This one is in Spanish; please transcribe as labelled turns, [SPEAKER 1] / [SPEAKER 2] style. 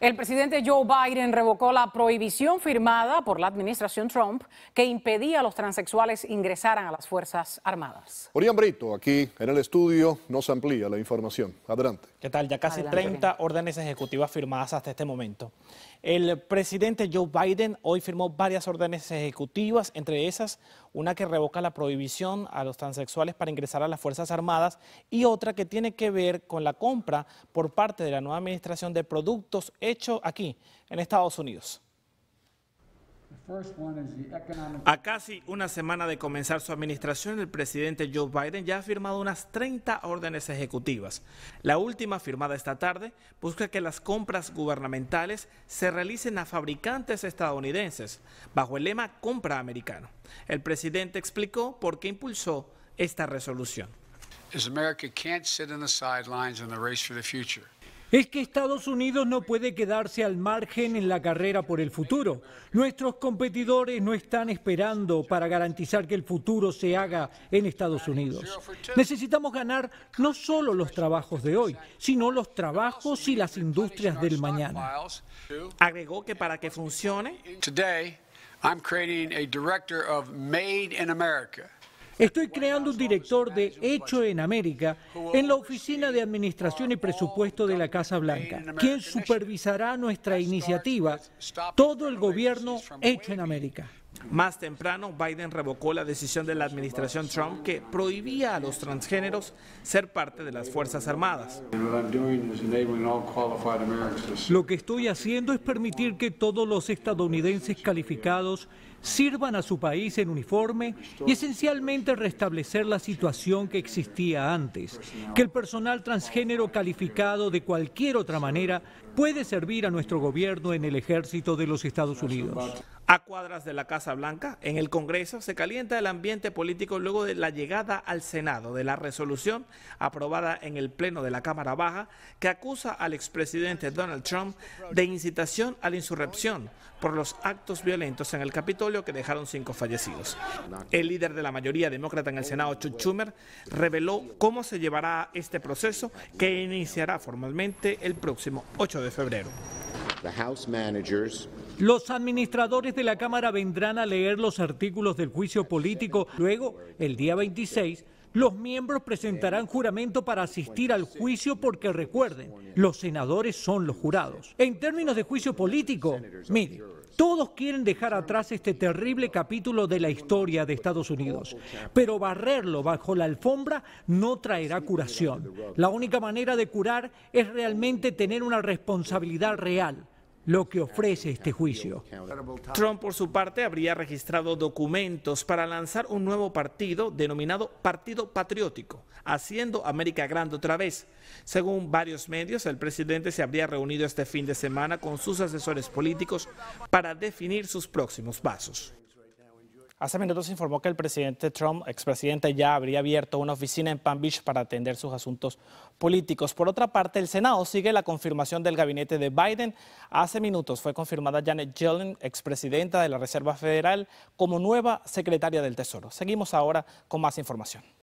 [SPEAKER 1] El presidente Joe Biden revocó la prohibición firmada por la administración Trump que impedía a los transexuales ingresaran a las Fuerzas Armadas.
[SPEAKER 2] Orián Brito, aquí en el estudio, nos amplía la información. Adelante. ¿Qué tal? Ya casi 30 órdenes ejecutivas firmadas hasta este momento. El presidente Joe Biden hoy firmó varias órdenes ejecutivas, entre esas una que revoca la prohibición a los transexuales para ingresar a las Fuerzas Armadas y otra que tiene que ver con la compra por parte de la nueva administración de productos hecho aquí, en Estados Unidos. A casi una semana de comenzar su administración, el presidente Joe Biden ya ha firmado unas 30 órdenes ejecutivas. La última, firmada esta tarde, busca que las compras gubernamentales se realicen a fabricantes estadounidenses, bajo el lema Compra Americano. El presidente explicó por qué impulsó esta resolución
[SPEAKER 1] es que Estados Unidos no puede quedarse al margen en la carrera por el futuro. Nuestros competidores no están esperando para garantizar que el futuro se haga en Estados Unidos. Necesitamos ganar no solo los trabajos de hoy, sino los trabajos y las industrias del mañana. Agregó que para que funcione. I'm creating a director of Made in America. Estoy creando un director de Hecho en América en la Oficina de Administración y Presupuesto de la Casa Blanca, quien supervisará nuestra iniciativa, todo el gobierno Hecho en América. Más
[SPEAKER 2] temprano, Biden revocó la decisión de la administración Trump que prohibía a los transgéneros
[SPEAKER 1] ser parte de las Fuerzas Armadas. Lo que estoy haciendo es permitir que todos los estadounidenses calificados sirvan a su país en uniforme y esencialmente restablecer la situación que existía antes, que el personal transgénero calificado de cualquier otra manera puede servir a nuestro gobierno en el ejército de los Estados Unidos.
[SPEAKER 2] A cuadras de la Casa Blanca, en el Congreso se calienta el ambiente político luego de la llegada al Senado de la resolución aprobada en el Pleno de la Cámara Baja que acusa al expresidente Donald Trump de incitación a la insurrección por los actos violentos en el Capitolio que dejaron cinco fallecidos. El líder de la mayoría demócrata en el Senado, Chuck Schumer, reveló cómo se llevará este proceso que iniciará formalmente el próximo 8 de febrero.
[SPEAKER 1] Los administradores de la Cámara vendrán a leer los artículos del juicio político. Luego, el día 26, los miembros presentarán juramento para asistir al juicio porque recuerden, los senadores son los jurados. En términos de juicio político, mire, todos quieren dejar atrás este terrible capítulo de la historia de Estados Unidos, pero barrerlo bajo la alfombra no traerá curación. La única manera de curar es realmente tener una responsabilidad real lo que ofrece este juicio.
[SPEAKER 2] Trump, por su parte, habría registrado documentos para lanzar un nuevo partido denominado Partido Patriótico, haciendo América Grande otra vez. Según varios medios, el presidente se habría reunido este fin de semana con sus asesores políticos para definir sus próximos pasos. Hace minutos se informó que el presidente Trump, expresidente, ya habría abierto una oficina en Palm Beach para atender sus asuntos políticos. Por otra parte, el Senado sigue la confirmación del gabinete de Biden. Hace minutos fue confirmada Janet Yellen, expresidenta de la Reserva Federal, como nueva secretaria del Tesoro. Seguimos ahora con más información.